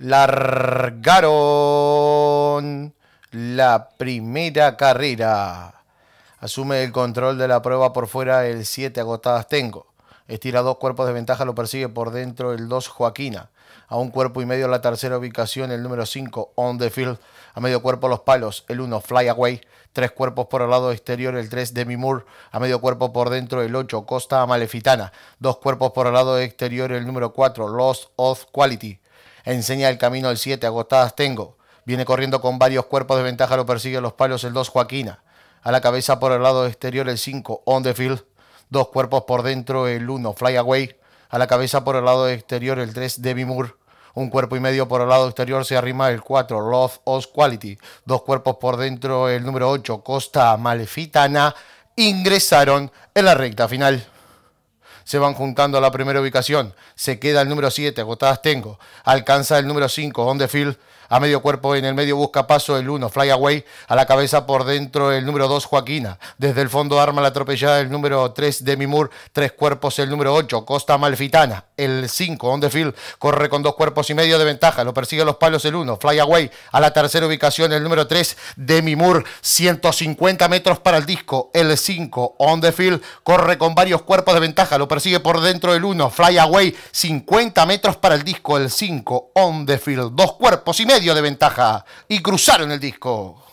largaron la primera carrera. Asume el control de la prueba por fuera el 7 agotadas Tengo. Estira dos cuerpos de ventaja, lo persigue por dentro el 2 Joaquina. A un cuerpo y medio la tercera ubicación, el número 5 On the Field. A medio cuerpo los palos, el 1 Fly Away. Tres cuerpos por el lado exterior, el 3 Demi Moore. A medio cuerpo por dentro, el 8 Costa Malefitana. Dos cuerpos por el lado exterior, el número 4 Lost of Quality. Enseña el camino el 7, agotadas tengo. Viene corriendo con varios cuerpos de ventaja, lo persigue los palos el 2, Joaquina. A la cabeza por el lado exterior el 5, on the field. Dos cuerpos por dentro el 1, fly away. A la cabeza por el lado exterior el 3, Demi Moore. Un cuerpo y medio por el lado exterior se arrima el 4, Love os Quality. Dos cuerpos por dentro el número 8, Costa Malefitana. Ingresaron en la recta final. Se van juntando a la primera ubicación. Se queda el número 7, agotadas tengo. Alcanza el número 5, on the a medio cuerpo en el medio busca paso el 1, Fly Away a la cabeza por dentro el número 2, Joaquina, desde el fondo arma la atropellada el número 3, Demi Moore, tres cuerpos el número 8, Costa Malfitana, el 5, On the Field corre con dos cuerpos y medio de ventaja, lo persigue a los palos el 1, Fly Away a la tercera ubicación el número 3, Demi Moore, 150 metros para el disco, el 5, On the Field corre con varios cuerpos de ventaja, lo persigue por dentro el 1, Fly Away, 50 metros para el disco, el 5, On the Field, dos cuerpos y medio de ventaja y cruzaron el disco.